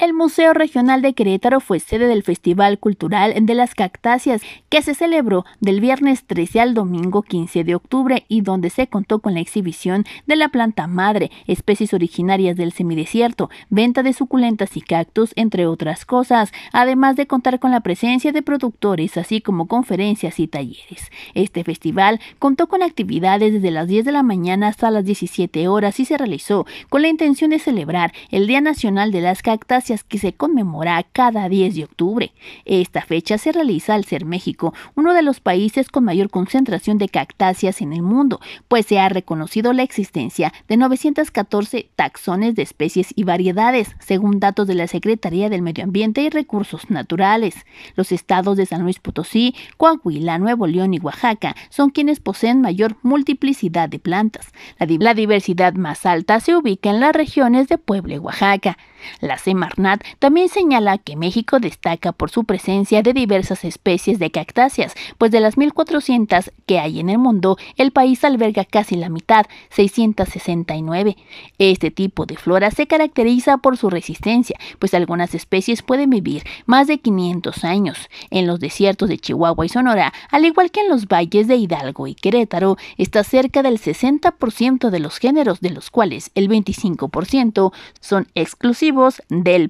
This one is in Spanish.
el Museo Regional de Querétaro fue sede del Festival Cultural de las Cactáceas, que se celebró del viernes 13 al domingo 15 de octubre y donde se contó con la exhibición de la planta madre, especies originarias del semidesierto, venta de suculentas y cactus, entre otras cosas, además de contar con la presencia de productores, así como conferencias y talleres. Este festival contó con actividades desde las 10 de la mañana hasta las 17 horas y se realizó con la intención de celebrar el Día Nacional de las Cactáceas que se conmemora cada 10 de octubre. Esta fecha se realiza al ser México uno de los países con mayor concentración de cactáceas en el mundo, pues se ha reconocido la existencia de 914 taxones de especies y variedades, según datos de la Secretaría del Medio Ambiente y Recursos Naturales. Los estados de San Luis Potosí, Coahuila, Nuevo León y Oaxaca son quienes poseen mayor multiplicidad de plantas. La, diversidad más alta se ubica en las regiones de Puebla y Oaxaca. Las también señala que México destaca por su presencia de diversas especies de cactáceas, pues de las 1.400 que hay en el mundo, el país alberga casi la mitad, 669. Este tipo de flora se caracteriza por su resistencia, pues algunas especies pueden vivir más de 500 años. En los desiertos de Chihuahua y Sonora, al igual que en los valles de Hidalgo y Querétaro, está cerca del 60% de los géneros, de los cuales el 25% son exclusivos del